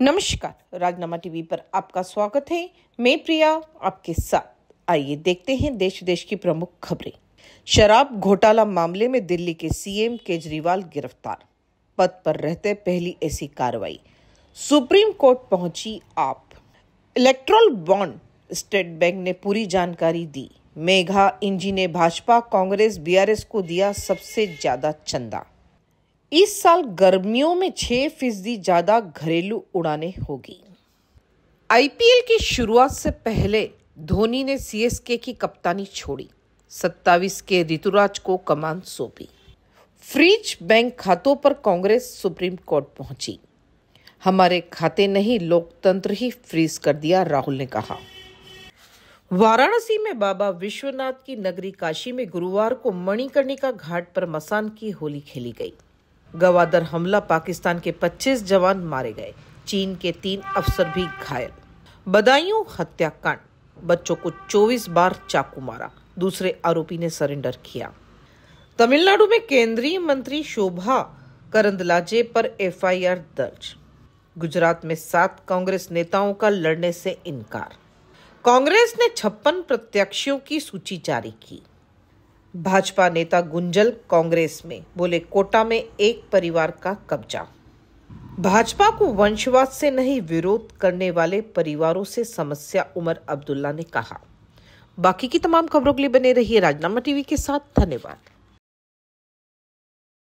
नमस्कार राजनामा टीवी पर आपका स्वागत है मैं प्रिया आपके साथ आइए देखते हैं देश देश की प्रमुख खबरें शराब घोटाला मामले में दिल्ली के सीएम केजरीवाल गिरफ्तार पद पर रहते पहली ऐसी कार्रवाई सुप्रीम कोर्ट पहुंची आप इलेक्ट्रल बॉन्ड स्टेट बैंक ने पूरी जानकारी दी मेघा इंजी ने भाजपा कांग्रेस बीआरएस को दिया सबसे ज्यादा चंदा इस साल गर्मियों में छह फीसदी ज़्यादा घरेलू उड़ाने होगी आईपीएल की शुरुआत से पहले धोनी ने सीएसके की कप्तानी छोड़ी सत्तावीस के ऋतुराज को कमान सौंपी फ्रीज बैंक खातों पर कांग्रेस सुप्रीम कोर्ट पहुंची हमारे खाते नहीं लोकतंत्र ही फ्रीज कर दिया राहुल ने कहा वाराणसी में बाबा विश्वनाथ की नगरी काशी में गुरुवार को मणिकर्णिका घाट पर मसान की होली खेली गई गवादर हमला पाकिस्तान के 25 जवान मारे गए चीन के तीन अफसर भी घायल बदायूं हत्याकांड बच्चों को 24 बार चाकू मारा दूसरे आरोपी ने सरेंडर किया तमिलनाडु में केंद्रीय मंत्री शोभा करंदलाजे पर एफआईआर दर्ज गुजरात में सात कांग्रेस नेताओं का लड़ने से इनकार कांग्रेस ने छप्पन प्रत्याशियों की सूची जारी की भाजपा नेता गुंजल कांग्रेस में बोले कोटा में एक परिवार का कब्जा भाजपा को वंशवाद से नहीं विरोध करने वाले परिवारों से समस्या उमर अब्दुल्ला ने कहा बाकी की तमाम खबरों के लिए बने रहिए राजनामा टीवी के साथ धन्यवाद